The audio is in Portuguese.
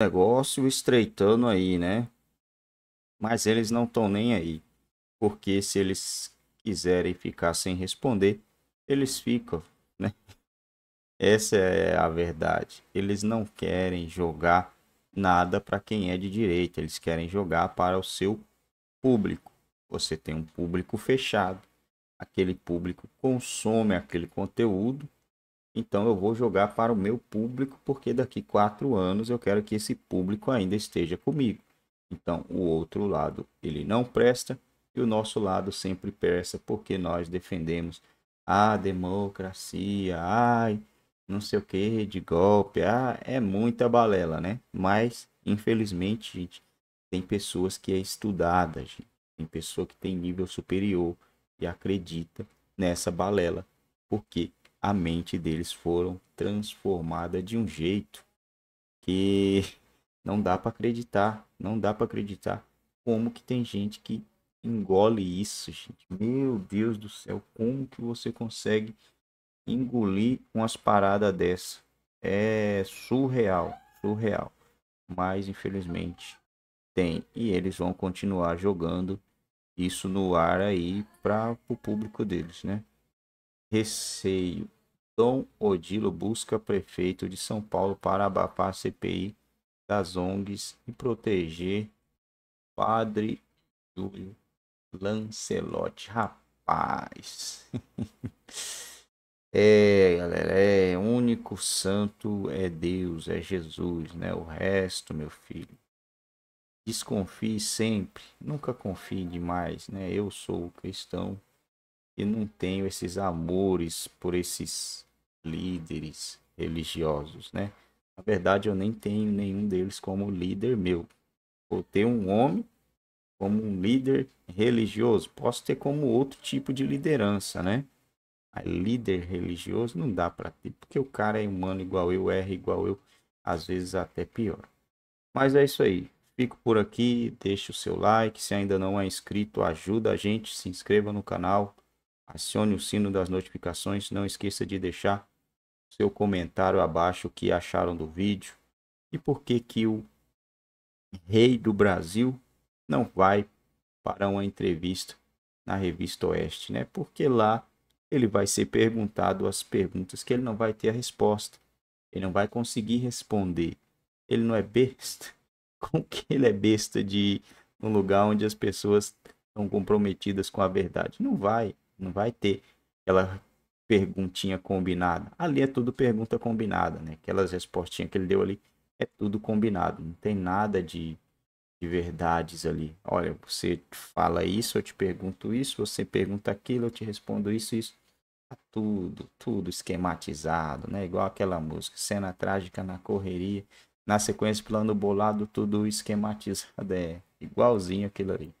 negócio estreitando aí, né? Mas eles não estão nem aí. Porque se eles quiserem ficar sem responder, eles ficam, né? Essa é a verdade. Eles não querem jogar nada para quem é de direita, eles querem jogar para o seu público. Você tem um público fechado. Aquele público consome aquele conteúdo então eu vou jogar para o meu público, porque daqui quatro anos eu quero que esse público ainda esteja comigo. Então o outro lado ele não presta e o nosso lado sempre presta, porque nós defendemos a democracia, ai, não sei o que, de golpe, ah, é muita balela, né? Mas infelizmente, gente, tem pessoas que é estudada, gente. tem pessoa que tem nível superior e acredita nessa balela, porque a mente deles foram transformada de um jeito que não dá para acreditar, não dá para acreditar como que tem gente que engole isso, gente. Meu Deus do céu, como que você consegue engolir umas paradas dessa? É surreal, surreal. Mas infelizmente tem e eles vão continuar jogando isso no ar aí para o público deles, né? Receio Dom Odilo busca prefeito de São Paulo para abafar CPI das ONGs e proteger Padre Júlio Lancelotti. Rapaz. é, galera, é único santo é Deus, é Jesus, né? O resto, meu filho. Desconfie sempre, nunca confie demais, né? Eu sou cristão e não tenho esses amores por esses líderes religiosos, né? Na verdade, eu nem tenho nenhum deles como líder meu. Vou ter um homem como um líder religioso. Posso ter como outro tipo de liderança, né? A líder religioso não dá para ter, porque o cara é humano igual eu, erra igual eu, às vezes até pior. Mas é isso aí. Fico por aqui, deixe o seu like. Se ainda não é inscrito, ajuda a gente, se inscreva no canal, acione o sino das notificações, não esqueça de deixar seu comentário abaixo o que acharam do vídeo e por que que o rei do Brasil não vai para uma entrevista na revista Oeste, né? Porque lá ele vai ser perguntado as perguntas que ele não vai ter a resposta. Ele não vai conseguir responder. Ele não é besta. com que ele é besta de um lugar onde as pessoas estão comprometidas com a verdade? Não vai, não vai ter aquela perguntinha combinada. Ali é tudo pergunta combinada, né? Aquelas respostinhas que ele deu ali é tudo combinado, não tem nada de, de verdades ali. Olha, você fala isso, eu te pergunto isso, você pergunta aquilo, eu te respondo isso, isso. Tá tudo, tudo esquematizado, né? Igual aquela música, cena trágica na correria, na sequência plano bolado, tudo esquematizado, é igualzinho aquilo ali.